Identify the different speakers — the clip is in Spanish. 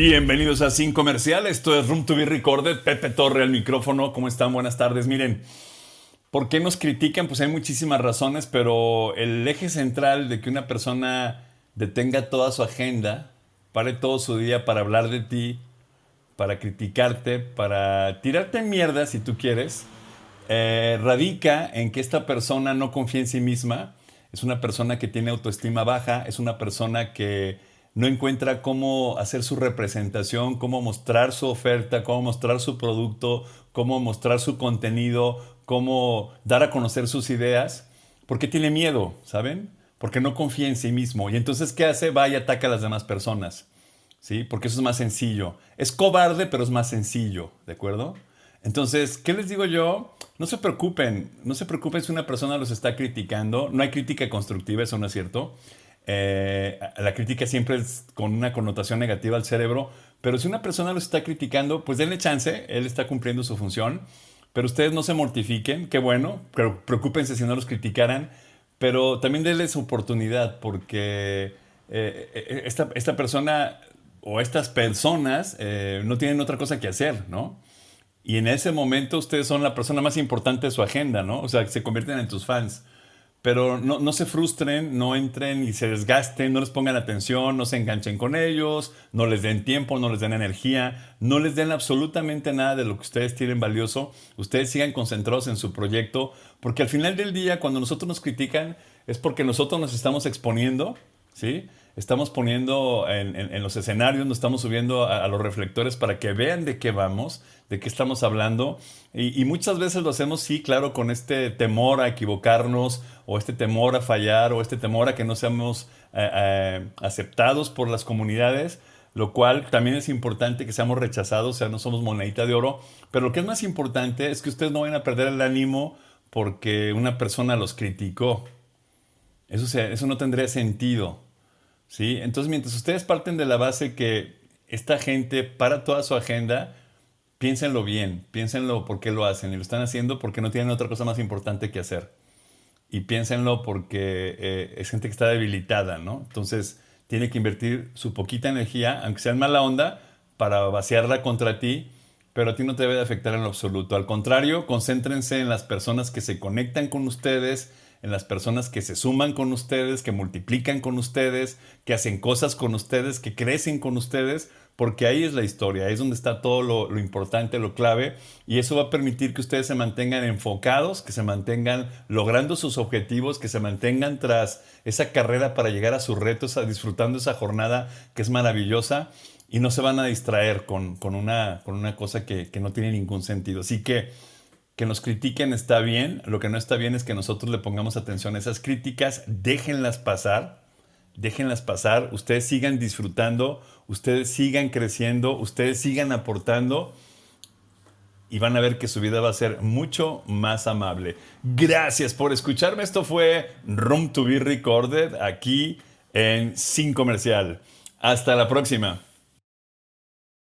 Speaker 1: Bienvenidos a Sin Comercial, esto es Room to be Recorded, Pepe Torre al micrófono, ¿cómo están? Buenas tardes, miren, ¿por qué nos critican? Pues hay muchísimas razones, pero el eje central de que una persona detenga toda su agenda, pare todo su día para hablar de ti, para criticarte, para tirarte mierda si tú quieres, eh, radica en que esta persona no confía en sí misma, es una persona que tiene autoestima baja, es una persona que no encuentra cómo hacer su representación, cómo mostrar su oferta, cómo mostrar su producto, cómo mostrar su contenido, cómo dar a conocer sus ideas, porque tiene miedo, ¿saben? Porque no confía en sí mismo. Y entonces, ¿qué hace? Va y ataca a las demás personas, ¿sí? Porque eso es más sencillo. Es cobarde, pero es más sencillo, ¿de acuerdo? Entonces, ¿qué les digo yo? No se preocupen, no se preocupen si una persona los está criticando. No hay crítica constructiva, eso no es cierto. Eh, la crítica siempre es con una connotación negativa al cerebro, pero si una persona lo está criticando, pues denle chance, él está cumpliendo su función, pero ustedes no se mortifiquen, qué bueno, pero preocúpense si no los criticaran, pero también denles oportunidad porque eh, eh, esta, persona o estas personas no tienen otra cosa que hacer, ¿no? Y en ese momento ustedes son la persona más importante de su agenda, ¿no? O sea, se convierten en tus fans. Pero no, no, se frustren, no entren y se desgasten, no les pongan atención, no se enganchen con ellos, no les den tiempo, no les den energía, no les den absolutamente nada de lo que ustedes tienen valioso. Ustedes sigan concentrados en su proyecto, porque al final del día, cuando nosotros nos critican, es porque nosotros nos estamos exponiendo, ¿sí? estamos poniendo en, los escenarios, nos estamos subiendo a, los reflectores para que vean de qué vamos, de qué estamos hablando. Y, muchas veces lo hacemos, sí, claro, con este temor a equivocarnos o este temor a fallar o este temor a que no seamos eh, eh, aceptados por las comunidades lo cual también es importante que seamos rechazados, o sea, no somos monedita de oro, pero lo que es más importante es que ustedes no vayan a perder el ánimo porque una persona los criticó. Eso, eso no tendría sentido. ¿sí? Entonces, mientras ustedes parten de la base que esta gente para toda su agenda, piénsenlo bien, piénsenlo por qué lo hacen. Y lo están haciendo porque no tienen otra cosa más importante que hacer. Y piénsenlo porque eh, es gente que está debilitada, ¿no? Entonces, tiene que invertir su poquita energía, aunque sea en mala onda, para vaciarla contra ti, pero a ti no te debe de afectar en lo absoluto. Al contrario, concéntrense en las personas que se conectan con ustedes, en las personas que se suman con ustedes, que multiplican con ustedes, que hacen cosas con ustedes, que crecen con ustedes, porque ahí es la historia, ahí es donde está todo lo, importante, lo clave, y eso va a permitir que ustedes se mantengan enfocados, que se mantengan logrando sus objetivos, que se mantengan tras esa carrera para llegar a sus retos, a, disfrutando esa jornada que es maravillosa y no se van a distraer con, una, con una cosa que, que no tiene ningún sentido. Así que que nos critiquen está bien, lo que no está bien es que nosotros le pongamos atención a esas críticas, déjenlas pasar, déjenlas pasar, ustedes sigan disfrutando, ustedes sigan creciendo, ustedes sigan aportando y van a ver que su vida va a ser mucho más amable. Gracias por escucharme, esto fue Room to be Recorded aquí en Sin Comercial. Hasta la próxima.